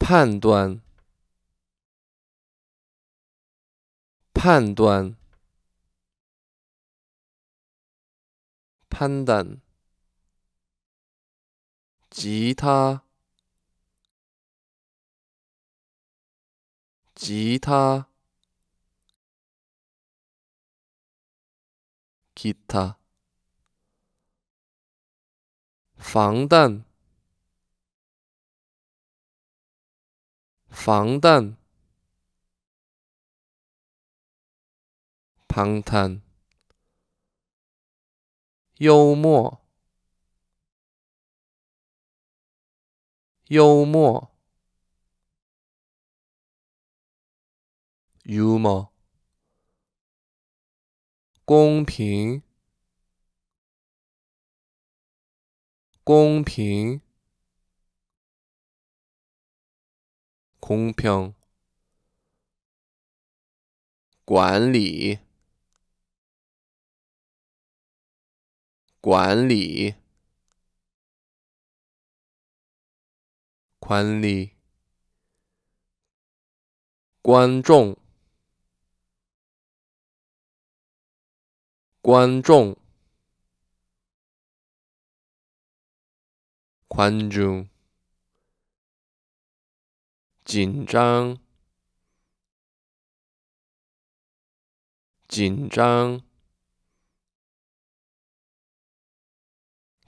判断，判断，判断。吉他，吉他，吉他。防弹。防弹、旁谈，幽默，幽默，幽默，公平，公平。公平管理，管理管理观众，观众观众。紧张，紧张，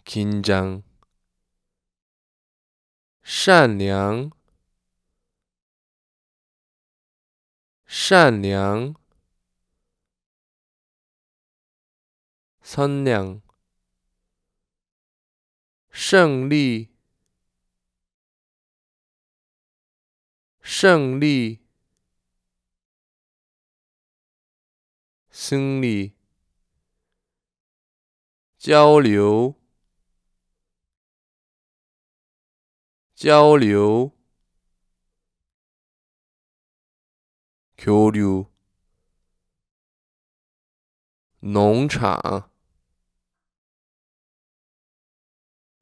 紧张。善良，善良，善良。胜利。胜利，胜利，交流，交流，Q Q，农场，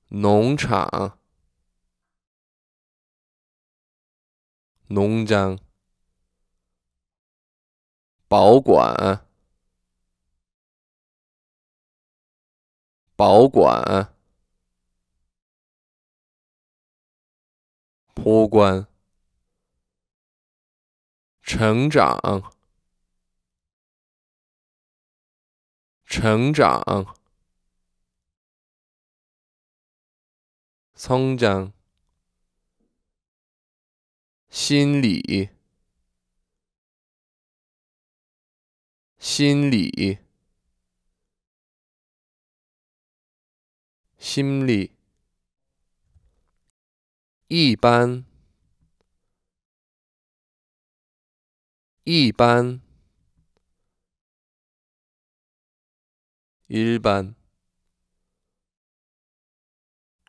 农场。农 장， 保管，保管，保关成长，成长，성 장。 心理，心理，心理，一般，一般，一般，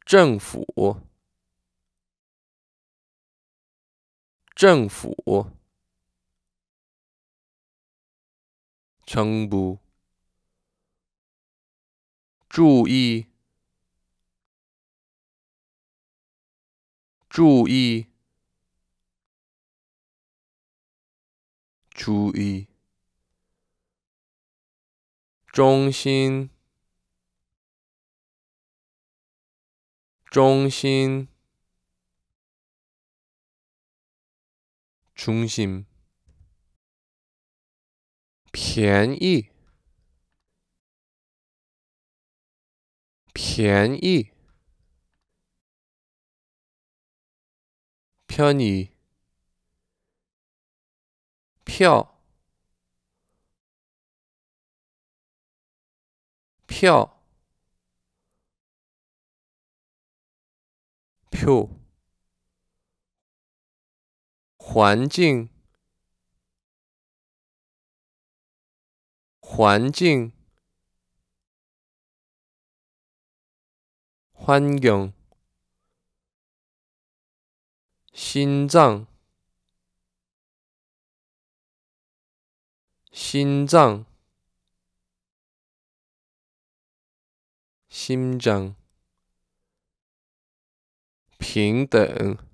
政府。政府，撑不？注意，注意，注意，中心，中心。 중심 便宜便宜 편의 표표 표. 环境，环境，환境，心脏，心脏，心脏，平等。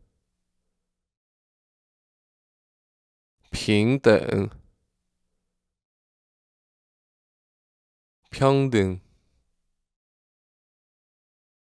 平等，平等。